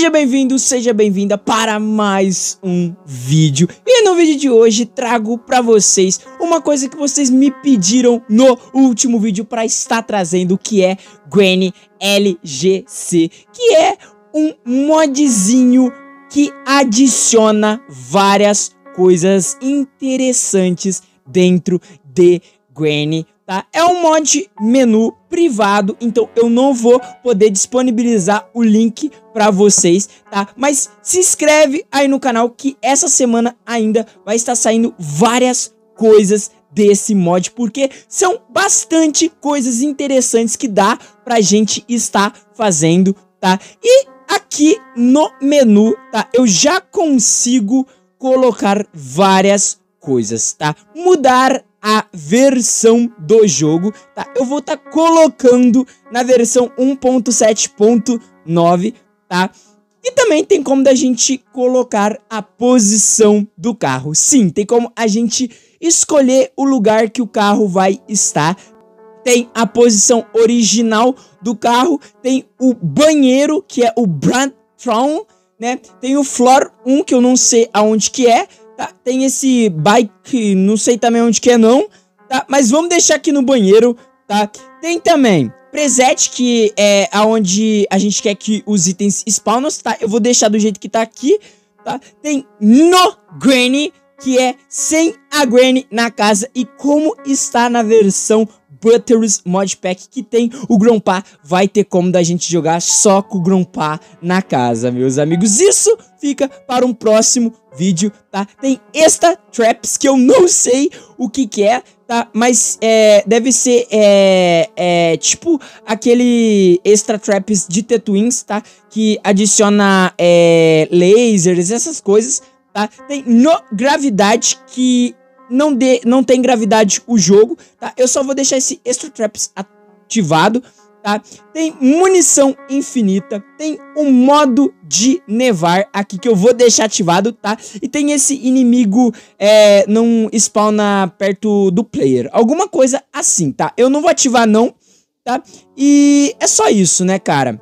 Seja bem-vindo, seja bem-vinda para mais um vídeo. E no vídeo de hoje trago para vocês uma coisa que vocês me pediram no último vídeo para estar trazendo, que é Granny LGC, que é um modzinho que adiciona várias coisas interessantes dentro de Granny tá? É um mod menu privado, então eu não vou poder disponibilizar o link para vocês, tá? Mas se inscreve aí no canal que essa semana ainda vai estar saindo várias coisas desse mod, porque são bastante coisas interessantes que dá pra gente estar fazendo, tá? E aqui no menu, tá? Eu já consigo colocar várias coisas, tá? Mudar a versão do jogo, tá? Eu vou estar tá colocando na versão 1.7.9, tá? E também tem como da gente colocar a posição do carro. Sim, tem como a gente escolher o lugar que o carro vai estar. Tem a posição original do carro, tem o banheiro, que é o Brandtron, né? Tem o Floor 1, que eu não sei aonde que é, Tá? Tem esse bike, não sei também onde que é não, tá? Mas vamos deixar aqui no banheiro, tá? Tem também preset, que é aonde a gente quer que os itens spawnam, tá? Eu vou deixar do jeito que tá aqui, tá? Tem no granny, que é sem a granny na casa e como está na versão Butteries Mod Pack que tem o Grompa. Vai ter como da gente jogar só com o Grompa na casa, meus amigos. Isso fica para um próximo vídeo, tá? Tem esta Traps que eu não sei o que que é, tá? Mas é, deve ser é, é, tipo aquele Extra Traps de Tetwins, tá? Que adiciona é, lasers, essas coisas, tá? Tem no Gravidade que não, dê, não tem gravidade o jogo, tá? Eu só vou deixar esse Extra Traps ativado, tá? Tem munição infinita, tem um modo de nevar aqui que eu vou deixar ativado, tá? E tem esse inimigo é, não spawna perto do player, alguma coisa assim, tá? Eu não vou ativar não, tá? E é só isso, né, cara?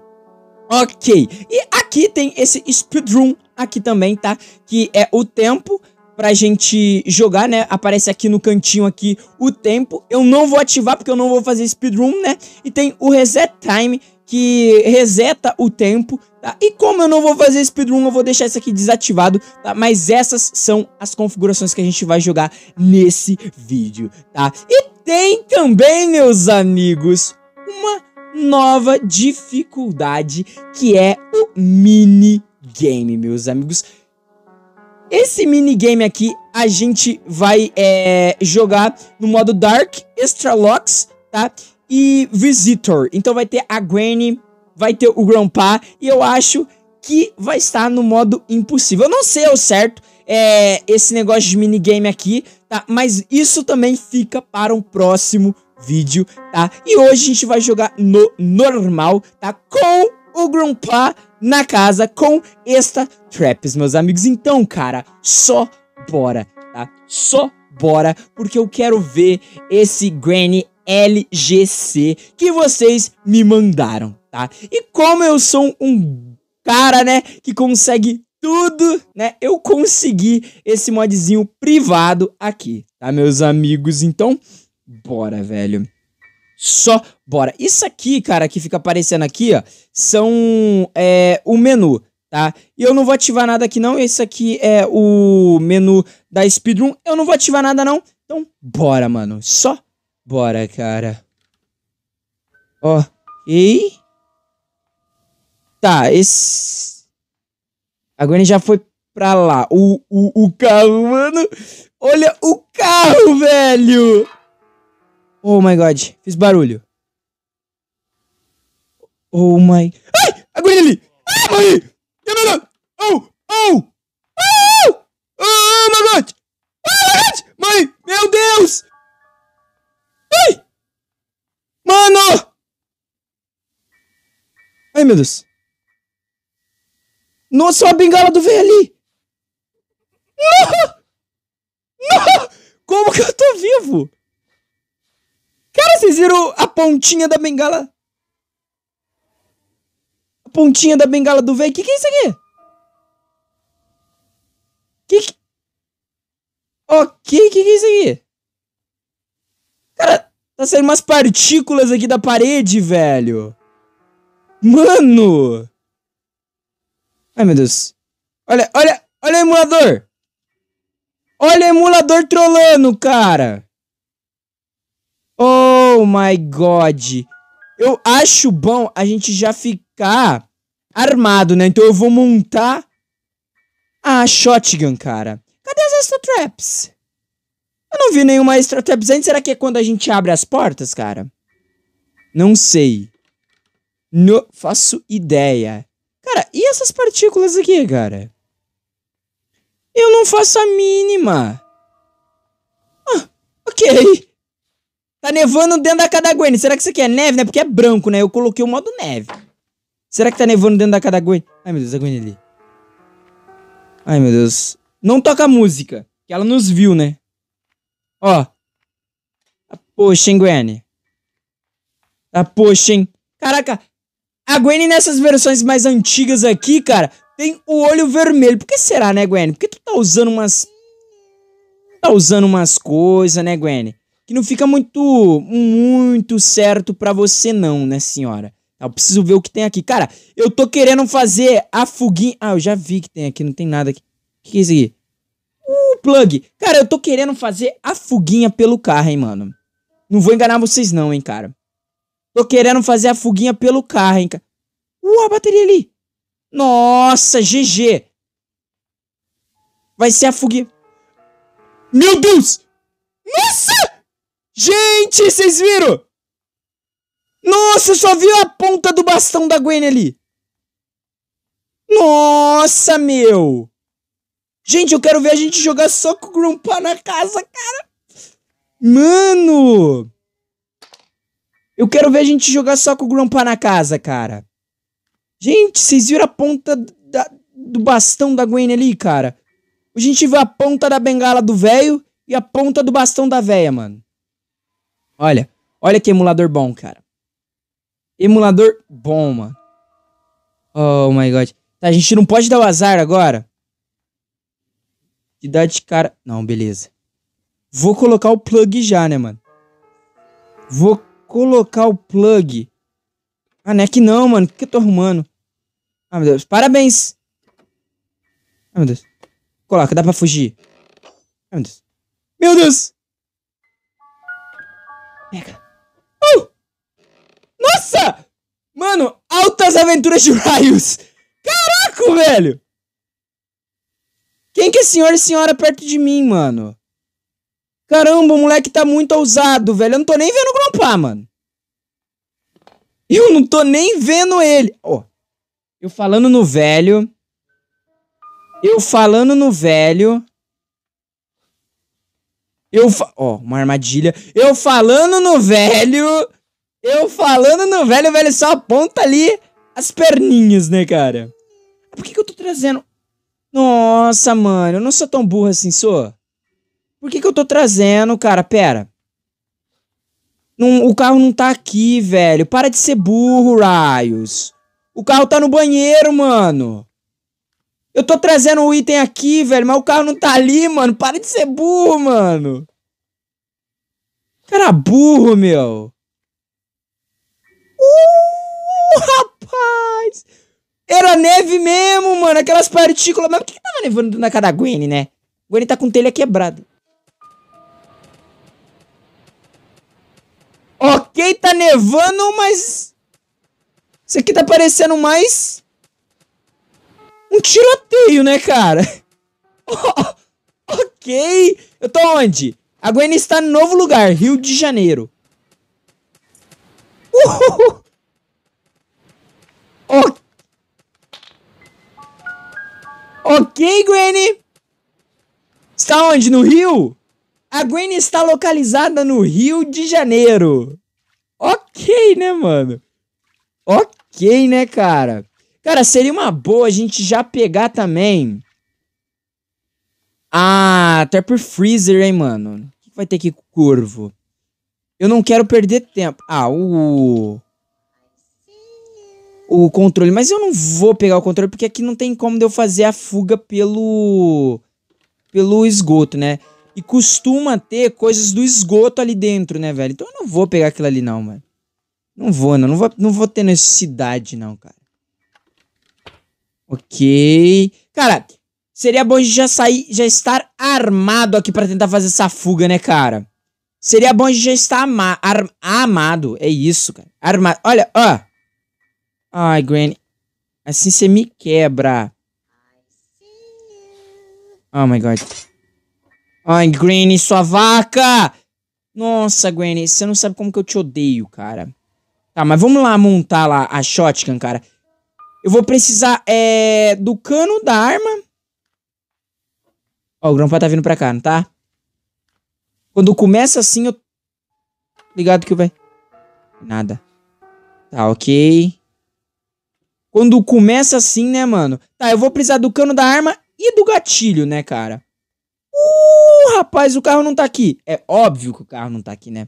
Ok, e aqui tem esse speedrun aqui também, tá? Que é o tempo, pra gente jogar, né? Aparece aqui no cantinho aqui o tempo. Eu não vou ativar porque eu não vou fazer speedrun, né? E tem o reset time que reseta o tempo, tá? E como eu não vou fazer speedrun, eu vou deixar isso aqui desativado, tá? Mas essas são as configurações que a gente vai jogar nesse vídeo, tá? E tem também, meus amigos, uma nova dificuldade que é o minigame, meus amigos. Esse minigame aqui a gente vai é, jogar no modo Dark, Extra Locks, tá? E Visitor. Então vai ter a Granny, vai ter o Grandpa e eu acho que vai estar no modo impossível. Eu não sei ao certo é, esse negócio de minigame aqui, tá? Mas isso também fica para um próximo vídeo, tá? E hoje a gente vai jogar no normal, tá? Com o Grandpa na casa com esta traps, meus amigos. Então, cara, só bora, tá? Só bora, porque eu quero ver esse Granny LGC que vocês me mandaram, tá? E como eu sou um cara, né, que consegue tudo, né? Eu consegui esse modzinho privado aqui, tá, meus amigos? Então, bora, velho só bora. Isso aqui, cara, que fica aparecendo aqui, ó, são é, o menu, tá? E eu não vou ativar nada aqui não, esse aqui é o menu da Speedrun, eu não vou ativar nada não, então bora, mano, só bora, cara. Ó, e... Tá, esse... Agora ele já foi pra lá. O, o, o carro, mano. Olha o carro, velho. Oh my god, fiz barulho. Oh my. Ai! A ali! Ai! Meu Deus! Oh! Oh! Oh! Oh my god! Oh my god! Mãe! Meu Deus! Ai! Mano! Ai meu Deus! Nossa, a bengala do velho ali! Não! Não! Como que eu tô vivo? Vocês viram a pontinha da bengala? A pontinha da bengala do velho? Que que é isso aqui? Que que... Ok, que que é isso aqui? Cara, tá saindo umas partículas aqui da parede, velho. Mano! Ai, meu Deus. Olha, olha, olha o emulador. Olha o emulador trolando, cara. Oh, Oh my god. Eu acho bom a gente já ficar armado, né? Então eu vou montar a shotgun, cara. Cadê as extra traps? Eu não vi nenhuma extra traps antes. Será que é quando a gente abre as portas, cara? Não sei. Não faço ideia. Cara, e essas partículas aqui, cara? Eu não faço a mínima. Ah, ok. Tá nevando dentro da Cadaguene. Será que isso aqui é neve, né? Porque é branco, né? Eu coloquei o modo neve. Será que tá nevando dentro da Cadaguene? Ai, meu Deus, a Gwen ali. Ai, meu Deus. Não toca música. Que ela nos viu, né? Ó. Tá poxa, hein, Gwen. Ah, tá poxa, hein. Caraca. A Gwen nessas versões mais antigas aqui, cara, tem o olho vermelho. Por que será, né, Gwen? Por que tu tá usando umas... Tá usando umas coisas, né, Gwen? que não fica muito muito certo para você não, né, senhora? Eu preciso ver o que tem aqui. Cara, eu tô querendo fazer a foguinha... Ah, eu já vi que tem aqui, não tem nada aqui. O que é isso aqui? Uh, plug. Cara, eu tô querendo fazer a foguinha pelo carro, hein, mano. Não vou enganar vocês não, hein, cara. Tô querendo fazer a foguinha pelo carro, hein, cara. Uh, a bateria ali. Nossa, GG. Vai ser a foguinha... Meu Deus! Nossa! Gente, vocês viram? Nossa, eu só vi a ponta do bastão da Gwen ali. Nossa, meu. Gente, eu quero ver a gente jogar só com o Grumpa na casa, cara. Mano. Eu quero ver a gente jogar só com o Grumpa na casa, cara. Gente, vocês viram a ponta da, do bastão da Gwen ali, cara? A gente viu a ponta da bengala do velho e a ponta do bastão da véia, mano. Olha, olha que emulador bom, cara. Emulador bom, mano. Oh my god. Tá, a gente não pode dar o azar agora. Que dá de cara. Não, beleza. Vou colocar o plug já, né, mano? Vou colocar o plug. Ah, não é que não, mano. O que, eu tô arrumando? Ah, meu Deus. Parabéns. Ah, meu Deus. Coloca, dá pra fugir. Ah, meu Deus. Meu Deus! Mega. Uh! Nossa! Mano, altas aventuras de raios! Caraca, velho! Quem que é senhor e senhora perto de mim, mano? Caramba, o moleque tá muito ousado, velho. Eu não tô nem vendo grampar, mano. Eu não tô nem vendo ele. Ó, oh, eu falando no velho. Eu falando no velho. Eu. Fa... Ó, uma armadilha. Eu falando no velho. Eu falando no velho, o velho só aponta ali as perninhas, né, cara? Por que, que eu tô trazendo. Nossa, mano, eu não sou tão burro assim, sou? Por que, que eu tô trazendo, cara? Pera. o carro não tá aqui, velho. Para de ser burro, Raios. O carro tá no banheiro, mano. Eu tô trazendo um item aqui, velho, mas o carro não tá ali, mano. Para de ser burro, mano. Cara burro, meu. Uh, rapaz. Era neve mesmo, mano. Aquelas partículas. Mas por que, que tava nevando na cara da Gwen, né? Gwen tá com telha quebrada. Ok, tá nevando, mas... Isso aqui tá parecendo mais um tiroteio, né, cara? ok. Eu tô onde? A Gwen está no novo lugar, Rio de Janeiro. Uhul. Ok. Ok, Gwen. Está onde? No Rio? A Gwen está localizada no Rio de Janeiro. Ok, né, mano? Ok, né, cara? Cara, seria uma boa a gente já pegar também. Ah, até por Freezer, hein, mano. O que vai ter que com o Corvo? Eu não quero perder tempo. Ah, o. O controle. Mas eu não vou pegar o controle porque aqui não tem como eu fazer a fuga pelo. pelo esgoto, né? E costuma ter coisas do esgoto ali dentro, né, velho? Então eu não vou pegar aquilo ali, não, mano. Não vou, não. Não vou, não vou ter necessidade, não, cara. Ok. Cara, seria bom a gente já sair, já estar armado aqui para tentar fazer essa fuga, né, cara? Seria bom a gente já estar ama ar amado. É isso, cara. Armado. Olha, ó. Ai, Granny. Assim você me quebra. Oh my god. Ai, Granny, sua vaca! Nossa, Granny, você não sabe como que eu te odeio, cara. Tá, mas vamos lá montar lá a shotgun, cara. Eu vou precisar é, do cano da arma. Ó, o grampa tá vindo pra cá, não tá? Quando começa assim, eu... Ligado que vai... Nada. Tá, ok. Quando começa assim, né, mano? Tá, eu vou precisar do cano da arma e do gatilho, né, cara? Uh, rapaz, o carro não tá aqui. É óbvio que o carro não tá aqui, né?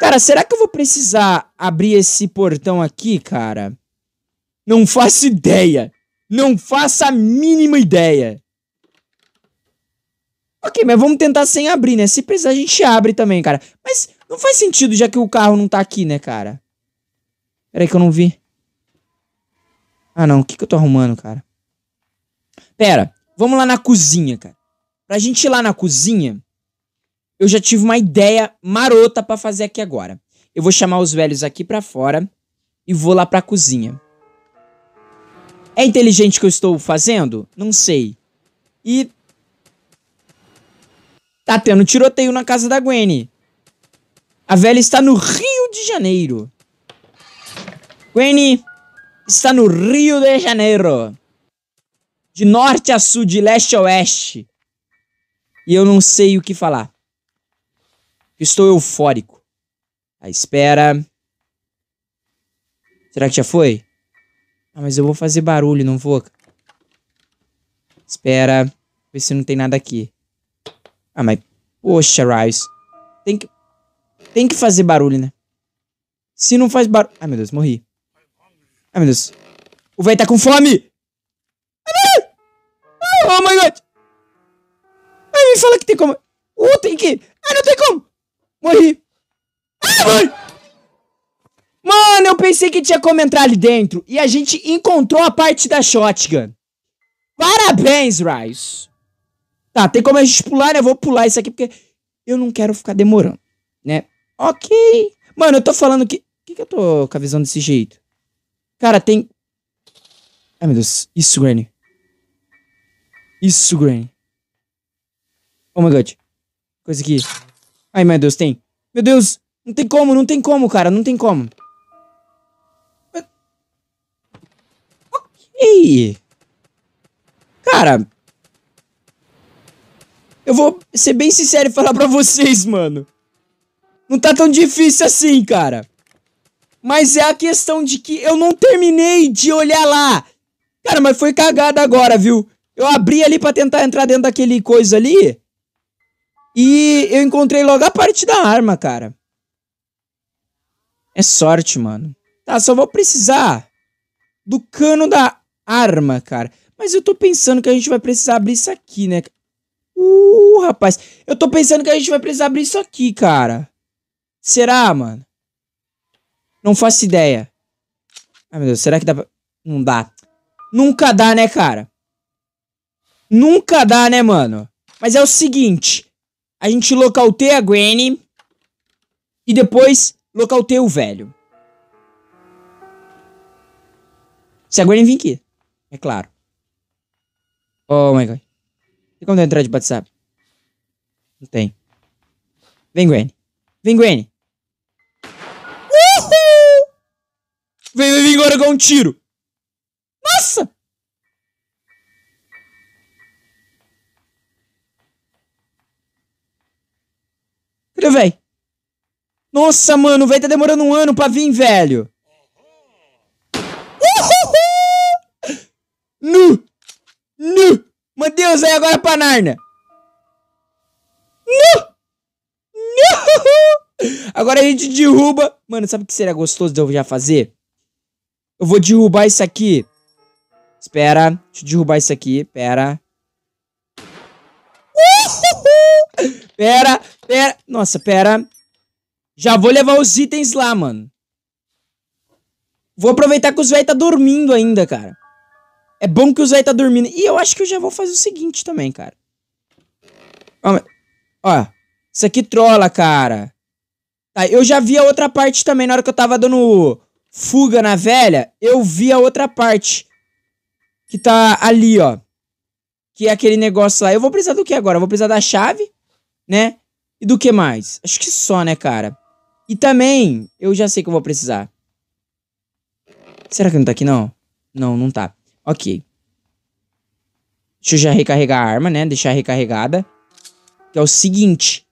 Cara, será que eu vou precisar abrir esse portão aqui, cara? Não faço ideia. Não faço a mínima ideia. Ok, mas vamos tentar sem abrir, né? Se precisar, a gente abre também, cara. Mas não faz sentido, já que o carro não tá aqui, né, cara? Peraí que eu não vi. Ah, não. O que que eu tô arrumando, cara? Pera. Vamos lá na cozinha, cara. Pra gente ir lá na cozinha, eu já tive uma ideia marota para fazer aqui agora. Eu vou chamar os velhos aqui para fora e vou lá pra cozinha. É inteligente o que eu estou fazendo? Não sei. E. Tá tendo tiroteio na casa da Gwen. A velha está no Rio de Janeiro. Gwen está no Rio de Janeiro. De norte a sul, de leste a oeste. E eu não sei o que falar. Estou eufórico. A espera. Será que já foi? Ah, mas eu vou fazer barulho, não vou? Espera. Ver se não tem nada aqui. Ah, mas... Poxa, Rice. Tem que... Tem que fazer barulho, né? Se não faz barulho... Ai, meu Deus, morri. Ai, meu Deus. O velho tá com fome! Ah, oh, my God! Ai, me fala que tem como... Uh, tem que... Ah, não tem como! Morri! Ah, morri! Mano, eu pensei que tinha como entrar ali dentro. E a gente encontrou a parte da shotgun. Parabéns, Rice. Tá, tem como a gente pular, né? Eu vou pular isso aqui porque eu não quero ficar demorando, né? Ok. Mano, eu tô falando que... Por que, que eu tô com a visão desse jeito? Cara, tem... Ai, meu Deus. Isso, Granny. Isso, Granny. Oh, my God. Coisa aqui. Ai, meu Deus, tem. Meu Deus, não tem como, não tem como, cara. Não tem como. E. Cara. Eu vou ser bem sincero e falar pra vocês, mano. Não tá tão difícil assim, cara. Mas é a questão de que eu não terminei de olhar lá. Cara, mas foi cagada agora, viu? Eu abri ali pra tentar entrar dentro daquele coisa ali. E eu encontrei logo a parte da arma, cara. É sorte, mano. Tá, só vou precisar do cano da arma, cara. Mas eu tô pensando que a gente vai precisar abrir isso aqui, né? Uh, rapaz. Eu tô pensando que a gente vai precisar abrir isso aqui, cara. Será, mano? Não faço ideia. Ai, meu Deus. Será que dá pra... Não dá. Nunca dá, né, cara? Nunca dá, né, mano? Mas é o seguinte. A gente localteia a Granny. E depois localteia o velho. Se a Granny vir aqui. É claro. Oh my god. Tem como entrar de WhatsApp? Não tem. Vem, Gwen. Vem, Gwen. Uhul! Vem, vem, vem agora com um tiro. Nossa! Cadê, velho? Nossa, mano, o tá demorando um ano pra vir, velho. Nu! Nu! Mandei o Zé agora pra Narnia! Nu! Nu! Agora a gente derruba. Mano, sabe o que seria gostoso de eu já fazer? Eu vou derrubar isso aqui. Espera. Deixa eu derrubar isso aqui. Pera. Pera, pera. Nossa, pera. Já vou levar os itens lá, mano. Vou aproveitar que os velhos tá dormindo ainda, cara. É bom que o Zé tá dormindo. E eu acho que eu já vou fazer o seguinte também, cara. Ó, ó isso aqui trola, cara. Tá, eu já vi a outra parte também. Na hora que eu tava dando fuga na velha, eu vi a outra parte. Que tá ali, ó. Que é aquele negócio lá. Eu vou precisar do que agora? Eu vou precisar da chave, né? E do que mais? Acho que só, né, cara? E também, eu já sei que eu vou precisar. Será que não tá aqui, não? Não, não tá. Ok. Deixa eu já recarregar a arma, né? Deixar recarregada. Que é o seguinte.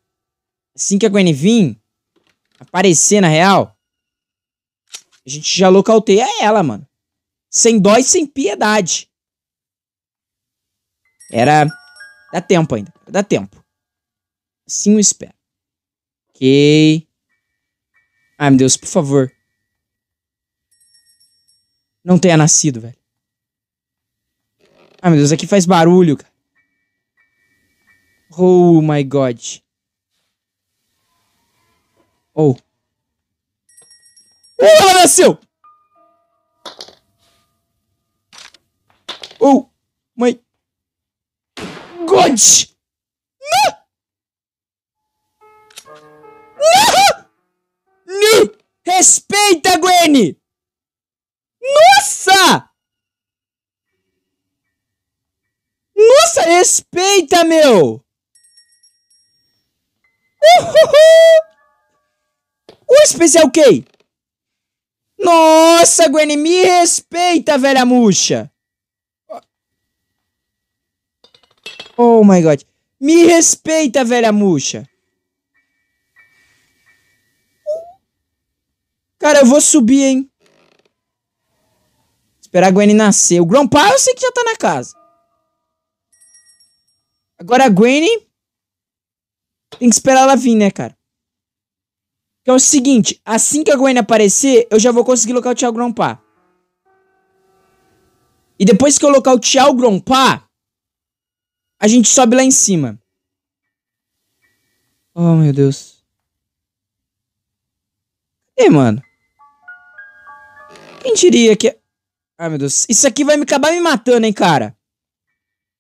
Assim que a Gwen vir aparecer, na real, a gente já localteia ela, mano. Sem dó e sem piedade. Era... Dá tempo ainda. Dá tempo. Assim eu espero. Ok. Ai, meu Deus, por favor. Não tenha nascido, velho. Ai, ah, meu Deus, aqui faz barulho, cara. Oh my god. Oh. Oh, ela nasceu! Oh my god! Não! Respeita, Gwen! Nossa! Nossa, respeita, meu! Uhuhu! O especial K! Nossa, Gwen, me respeita, velha murcha! Oh my god. Me respeita, velha murcha! Cara, eu vou subir, hein? Esperar a Gwen nascer. O Grandpa eu sei que já tá na casa. Agora a Gwen tem que esperar ela vir, né, cara? é o seguinte, assim que a Gwen aparecer, eu já vou conseguir localizar o Grompar. E depois que eu localizar o Grompar, a gente sobe lá em cima. Oh, meu Deus. E mano? Quem diria que... Ah, meu Deus. Isso aqui vai me acabar me matando, hein, cara.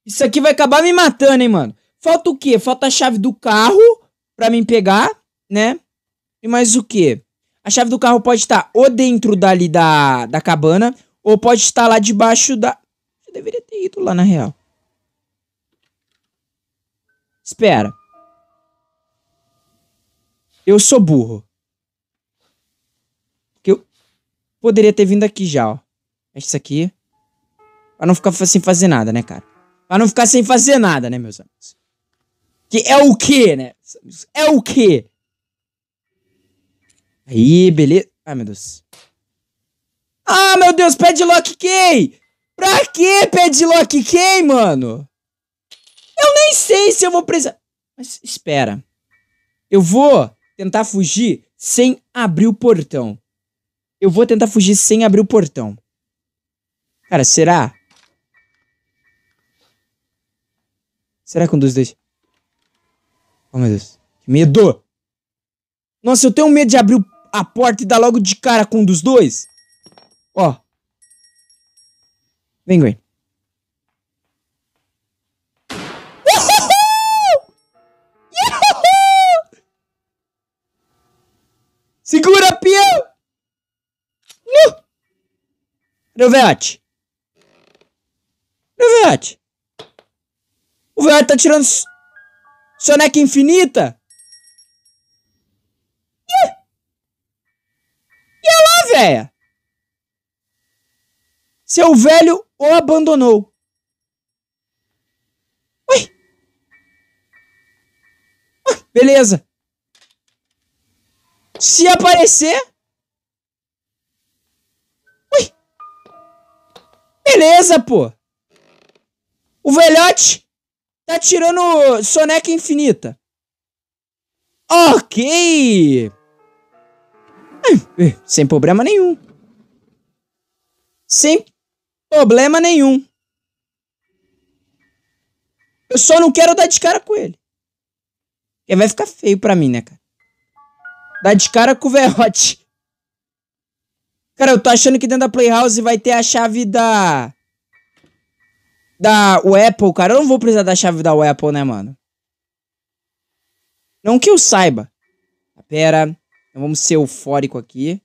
Isso aqui vai acabar me matando, hein, mano. Falta o quê? Falta a chave do carro pra mim pegar, né? E mais o quê? A chave do carro pode estar ou dentro dali da, da cabana, ou pode estar lá debaixo da... Eu deveria ter ido lá, na real. Espera. Eu sou burro. Porque eu poderia ter vindo aqui já, ó. Isso aqui. Pra não ficar sem fazer nada, né, cara? Pra não ficar sem fazer nada, né, meus amigos? Que é o quê, né? É o quê? Aí, beleza. Ai, meu Deus. Ah, meu Deus, padlock key! Pra que padlock key, mano? Eu nem sei se eu vou precisar... Mas espera. Eu vou tentar fugir sem abrir o portão. Eu vou tentar fugir sem abrir o portão. Cara, será? Será que um dos dois? Oh, meu Deus. Que medo! Nossa, eu tenho medo de abrir a porta e dar logo de cara com um dos dois. Ó. Oh. Vem, Gwen. Segura, peão! Uh! Cadê o Veat? Cadê o o velho tá tirando soneca infinita? E, e é lá, Seu velho o abandonou. Ui. Ah, beleza. Se aparecer... Ui. Beleza, pô. O velhote Tá tirando soneca infinita. Ok! É, sem problema nenhum. Sem problema nenhum. Eu só não quero dar de cara com ele. Porque vai ficar feio pra mim, né, cara? Dar de cara com o Verrote. Cara, eu tô achando que dentro da Playhouse vai ter a chave da da Apple, cara, eu não vou precisar da chave da Apple, né, mano? Não que eu saiba. Pera. Então vamos ser eufórico aqui.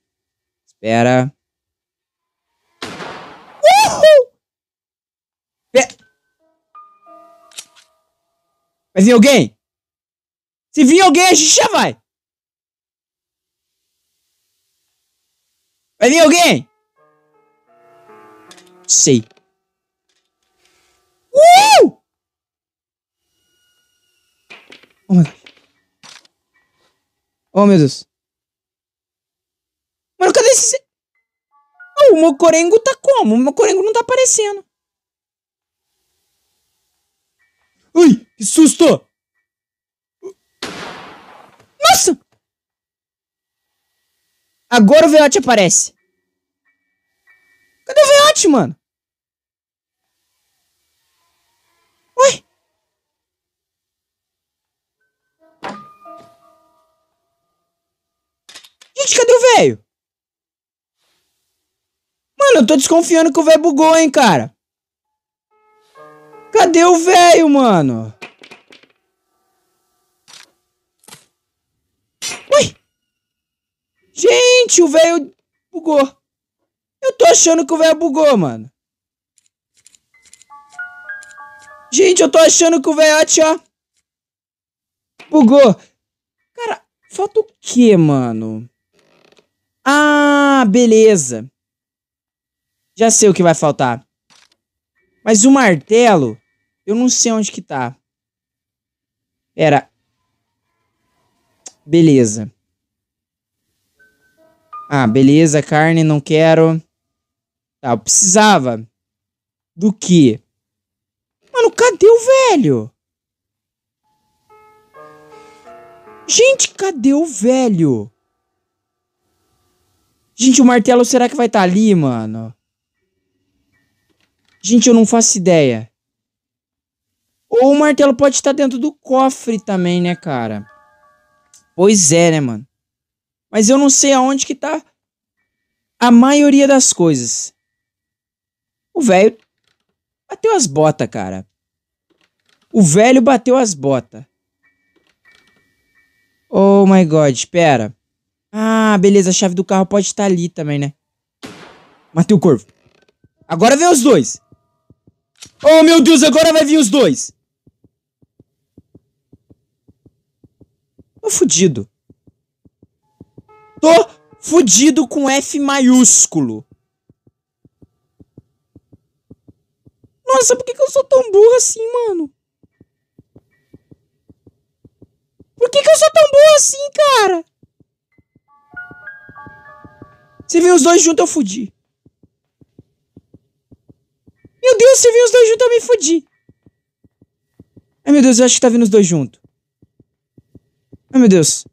Espera. Uhul! Pera. Vai vir alguém? Se vir alguém, a gente já vai! Vai vir alguém? Sei. Uh! Oh meu Deus. Oh meu Deus. Mano, cadê esse. Oh, o Mocorengo tá como? O Mocorengo não tá aparecendo. Ui, que susto! Nossa! Agora o Veote aparece. Cadê o Veote, mano? Gente, cadê o velho? Mano, eu tô desconfiando que o velho bugou, hein, cara. Cadê o velho, mano? Ui! Gente, o velho bugou. Eu tô achando que o velho bugou, mano. Gente, eu tô achando que o velhote, ó. Bugou. Cara, falta o quê, mano? Ah, beleza. Já sei o que vai faltar. Mas o martelo, eu não sei onde que tá. Era. Beleza. Ah, beleza, carne, não quero. Tá, eu precisava. Do que? Mano, cadê o velho? Gente, cadê o velho? Gente, o martelo será que vai estar tá ali, mano? Gente, eu não faço ideia. Ou o martelo pode estar tá dentro do cofre também, né, cara? Pois é, né, mano? Mas eu não sei aonde que tá a maioria das coisas. O velho bateu as botas, cara. O velho bateu as botas. Oh my god, pera. Ah, beleza, a chave do carro pode estar ali também, né? Matei o corvo. Agora vem os dois. Oh, meu Deus, agora vai vir os dois. Tô fudido. Tô fudido com F maiúsculo. Nossa, por que, que eu sou tão burro assim, mano? Por que, que eu sou tão burro assim, cara? Se vir os dois juntos, eu fudi. Meu Deus, se vir os dois juntos, eu me fudi. Ai, meu Deus, eu acho que tá vindo os dois juntos. Ai, meu Deus.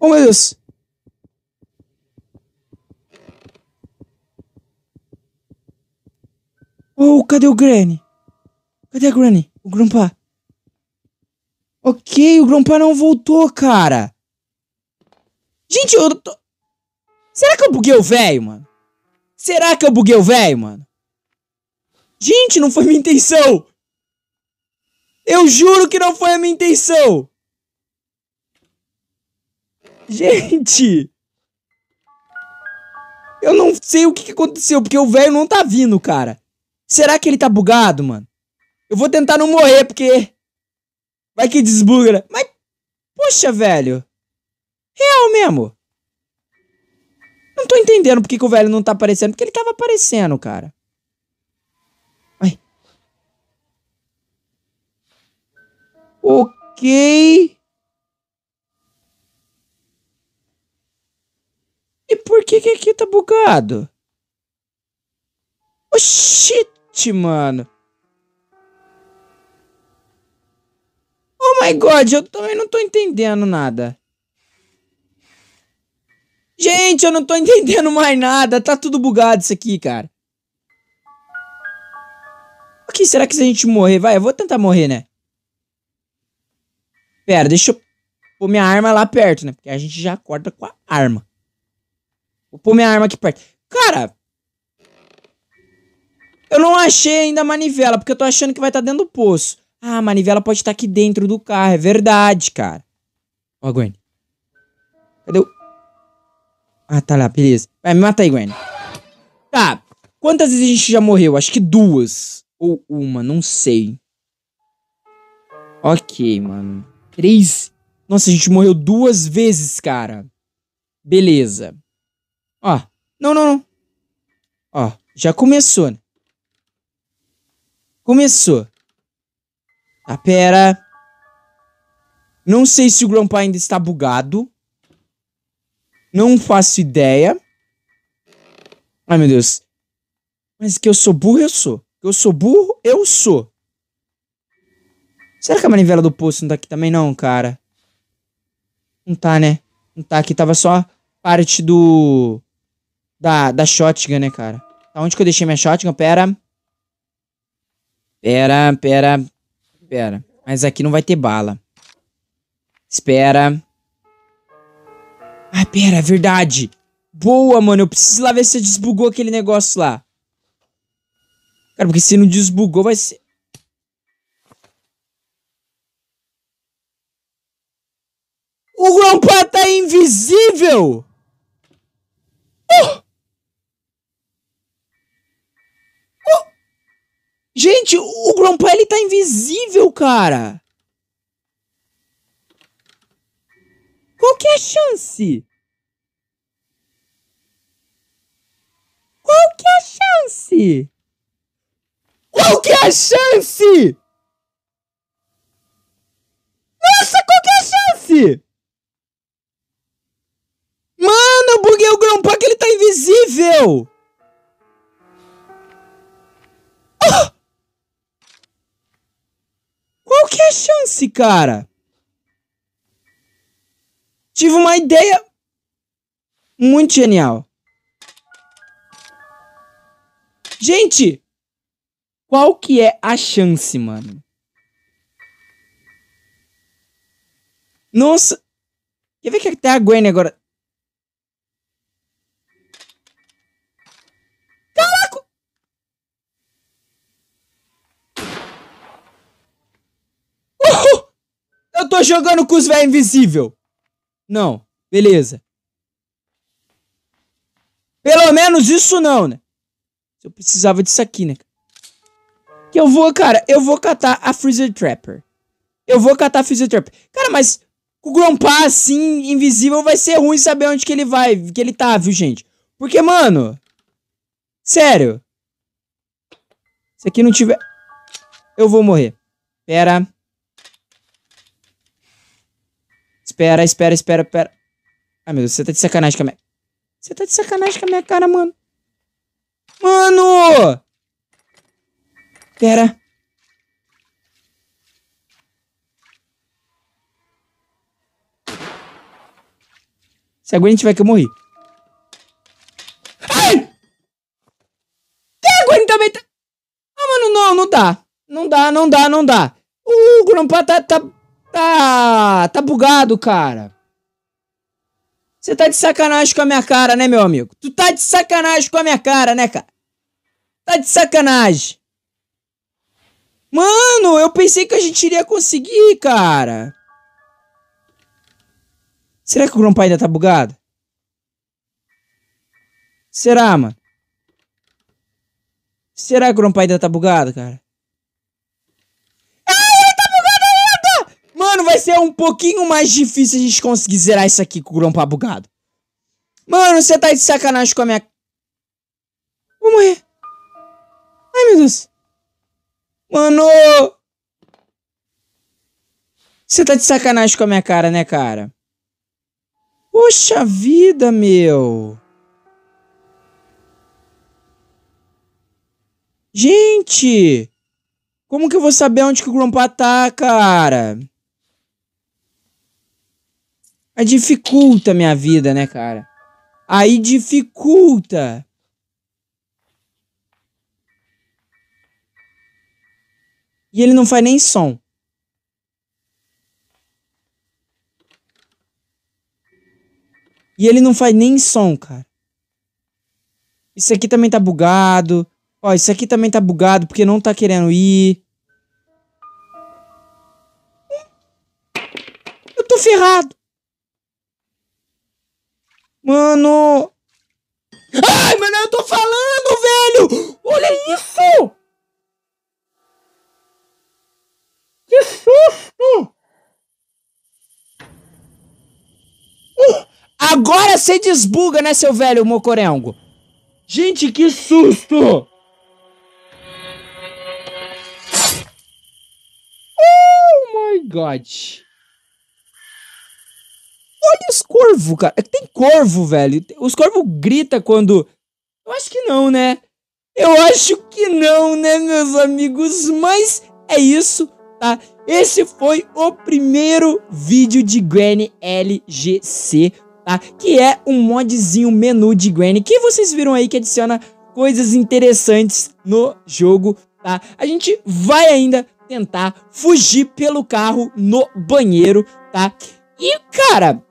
Oh, meu Deus. Oh, cadê o Granny? Cadê a Granny? O Grandpa. Ok, o Grandpa não voltou, cara. Gente, eu tô... Será que eu buguei o velho, mano? Será que eu buguei o velho, mano? Gente, não foi minha intenção! Eu juro que não foi a minha intenção! Gente! Eu não sei o que, aconteceu, porque o velho não tá vindo, cara. Será que ele tá bugado, mano? Eu vou tentar não morrer, porque... Vai que desbuga. Né? Mas... Poxa, velho. Real mesmo. Não tô entendendo porque que o velho não tá aparecendo. Porque ele tava aparecendo, cara. Ai. Ok. E por que que aqui tá bugado? Oh, shit, mano. Oh my god, eu também não tô entendendo nada. Gente, eu não tô entendendo mais nada. Tá tudo bugado isso aqui, cara. que será que se a gente morrer... Vai, eu vou tentar morrer, né? Pera, deixa eu pôr minha arma lá perto, né? Porque a gente já acorda com a arma. Vou pôr minha arma aqui perto. Cara... Eu não achei ainda a manivela, porque eu tô achando que vai estar tá dentro do poço. Ah, a manivela pode estar tá aqui dentro do carro, é verdade, cara. Ó, Gwen. Cadê o... Ah, tá lá, beleza. Vai, me mata aí, Gwen. Tá. Quantas vezes a gente já morreu? Acho que duas. Ou uma, não sei. Ok, mano. Três. Nossa, a gente morreu duas vezes, cara. Beleza. Ó. Não, não, não. Ó, já começou, né? Começou. Tá, pera. Não sei se o Grandpa ainda está bugado. Não faço ideia. Ai, meu Deus. Mas que eu sou burro, eu sou. Que eu sou burro, eu sou. Será que a manivela do poço não tá aqui também, não, cara? Não tá, né? Não tá aqui. Tava só parte do... Da, da shotgun, né, cara? Tá, onde que eu deixei minha shotgun? Pera. Pera, pera. Pera. Mas aqui não vai ter bala. Espera. Ah, pera, verdade. Boa, mano. Eu preciso lá ver se desbugou aquele negócio lá. Cara, porque se não desbugou, vai ser... O Grompa tá invisível! Oh! Oh! Gente, o Grompa ele tá invisível, cara! Qual que é a chance? Qual que é a chance? Qual que é a chance? Nossa, qual que é a chance? Mano, eu buguei o que ele tá invisível! Oh! Ah! Qual que é a chance, cara? Tive uma ideia muito genial. Gente, qual que é a chance, mano? Nossa. Quer ver que até a Gwen agora. Caraca! Uhul! Eu tô jogando com os velhos invisível. Não. Beleza. Pelo menos isso não, né? Eu precisava disso aqui, né? Que eu vou, cara, eu vou catar a Freezer Trapper. Eu vou catar a Freezer Trapper. Cara, mas o Grompar assim, invisível, vai ser ruim saber onde que ele vai, que ele tá, viu, gente? Porque, mano... Sério. Se aqui não tiver... Eu vou morrer. Pera. Espera, espera, espera, espera. Ai, meu Deus, você tá de sacanagem com a minha... Você tá de sacanagem com a minha cara, mano. Mano! Pera. Se a Gwen tiver que eu morri. Ai! A Gwen também tá... Ah, mano, não, não dá. Não dá, não dá, não dá. O Grandpa tá, tá Tá, tá bugado, cara. Você tá de sacanagem com a minha cara, né, meu amigo? Tu tá de sacanagem com a minha cara, né, cara? Tá de sacanagem. Mano, eu pensei que a gente iria conseguir, cara. Será que o Grumpa ainda tá bugado? Será, mano? Será que o Grumpa ainda tá bugado, cara? vai ser um pouquinho mais difícil a gente conseguir zerar isso aqui com o grampo bugado. Mano, você tá de sacanagem com a minha... Vou morrer. Ai, meu Deus. Mano! Você tá de sacanagem com a minha cara, né, cara? Poxa vida, meu! Gente! Como que eu vou saber onde que o Grumpa tá, cara? Aí dificulta a minha vida, né, cara? Aí dificulta. E ele não faz nem som. E ele não faz nem som, cara. Isso aqui também tá bugado. Ó, isso aqui também tá bugado porque não tá querendo ir. Eu tô ferrado. Mano. Ai, mano, eu tô falando, velho! Olha isso! Que susto! Uh, agora você desbuga, né, seu velho mocorengo? Gente, que susto! Oh my god! olha os corvos, cara. É tem corvo, velho. Os corvos grita quando. Eu acho que não, né? Eu acho que não, né, meus amigos? Mas é isso, tá? Esse foi o primeiro vídeo de Granny LGC, tá? Que é um modzinho menu de Granny que vocês viram aí que adiciona coisas interessantes no jogo, tá? A gente vai ainda tentar fugir pelo carro no banheiro, tá? E, cara,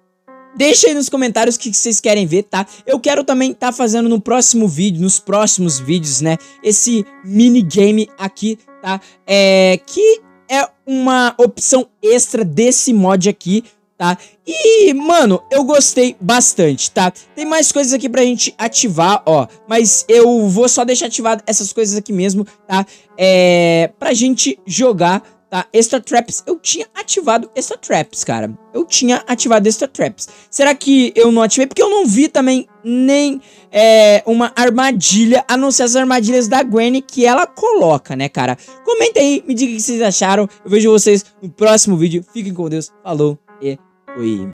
Deixa aí nos comentários o que vocês querem ver, tá? Eu quero também estar tá fazendo no próximo vídeo, nos próximos vídeos, né? Esse minigame aqui, tá? É, que é uma opção extra desse mod aqui, tá? E, mano, eu gostei bastante, tá? Tem mais coisas aqui pra gente ativar, ó. Mas eu vou só deixar ativado essas coisas aqui mesmo, tá? É... Pra gente jogar Tá, Extra Traps, eu tinha ativado Extra Traps, cara. Eu tinha ativado Extra Traps. Será que eu não ativei? Porque eu não vi também nem é, uma armadilha, a não ser as armadilhas da Gwen que ela coloca, né, cara? Comenta aí, me diga o que vocês acharam. Eu vejo vocês no próximo vídeo. Fiquem com Deus, falou e fui.